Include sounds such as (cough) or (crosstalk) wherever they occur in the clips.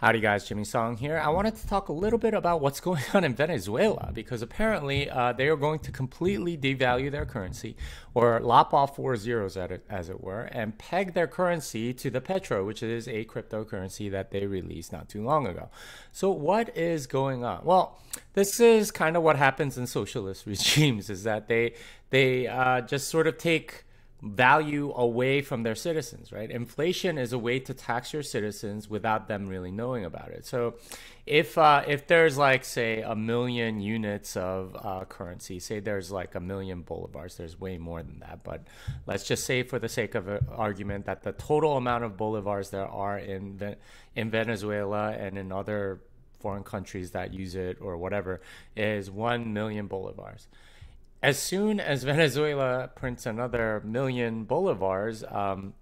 Howdy guys, Jimmy Song here. I wanted to talk a little bit about what's (laughs) going on in Venezuela because apparently uh, they are going to completely devalue their currency or lop off four zeros at it, as it were and peg their currency to the Petro, which is a cryptocurrency that they released not too long ago. So what is going on? Well, this is kind of what happens in socialist (laughs) regimes is that they they uh, just sort of take value away from their citizens, right? Inflation is a way to tax your citizens without them really knowing about it. So, if uh, if there's like say a million units of uh, currency, say there's like a million bolivars, there's way more than that, but let's just say for the sake of uh, argument that the total amount of bolivars there are in in Venezuela and in other foreign countries that use it or whatever is 1 million bolivars as soon as (laughs) Venezuela prints another million bolivars, um,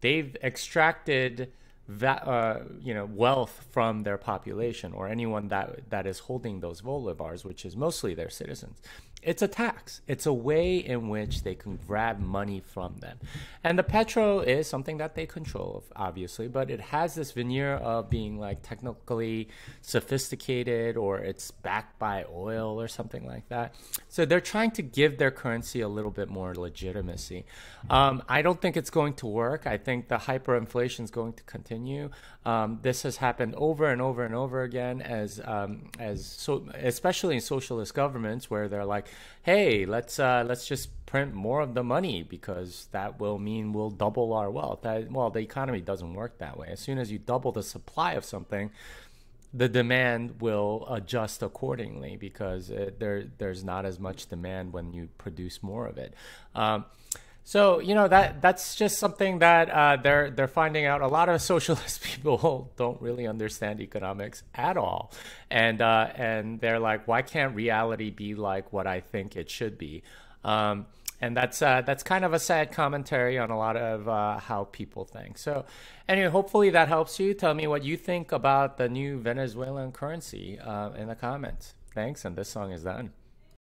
they've extracted uh, you know wealth from their population or anyone that that is holding those bolivars, which is mostly their citizens it's a tax. It's a way in which they can grab money from them. And the petro is something that they control, obviously, but it has this veneer of being like technically sophisticated or it's backed by oil or something like that. So they're trying to give their currency a little bit more legitimacy. Um, I don't think it's going to work. I think the hyperinflation is going to continue. Um, this has happened over and over and over again as um, as so, especially in socialist governments where they're like hey, let's uh, let's just print more of the money because that will mean we'll double our wealth. That, well, the economy doesn't work that way. As soon as you double the supply of something, the demand will adjust accordingly because it, uh, there there's not as much demand when you produce more of it. Um, so you know that that's just something that uh, they're they're finding out. A lot of socialist (laughs) people don't really understand economics at all, and uh, and they're like, why can't reality be like what I think it should be? Um, and that's uh, that's kind of a sad commentary on a lot of uh, how people think. So, anyway, hopefully that helps you. Tell me what you think about the new Venezuelan currency uh, in the comments. Thanks, and this song is done.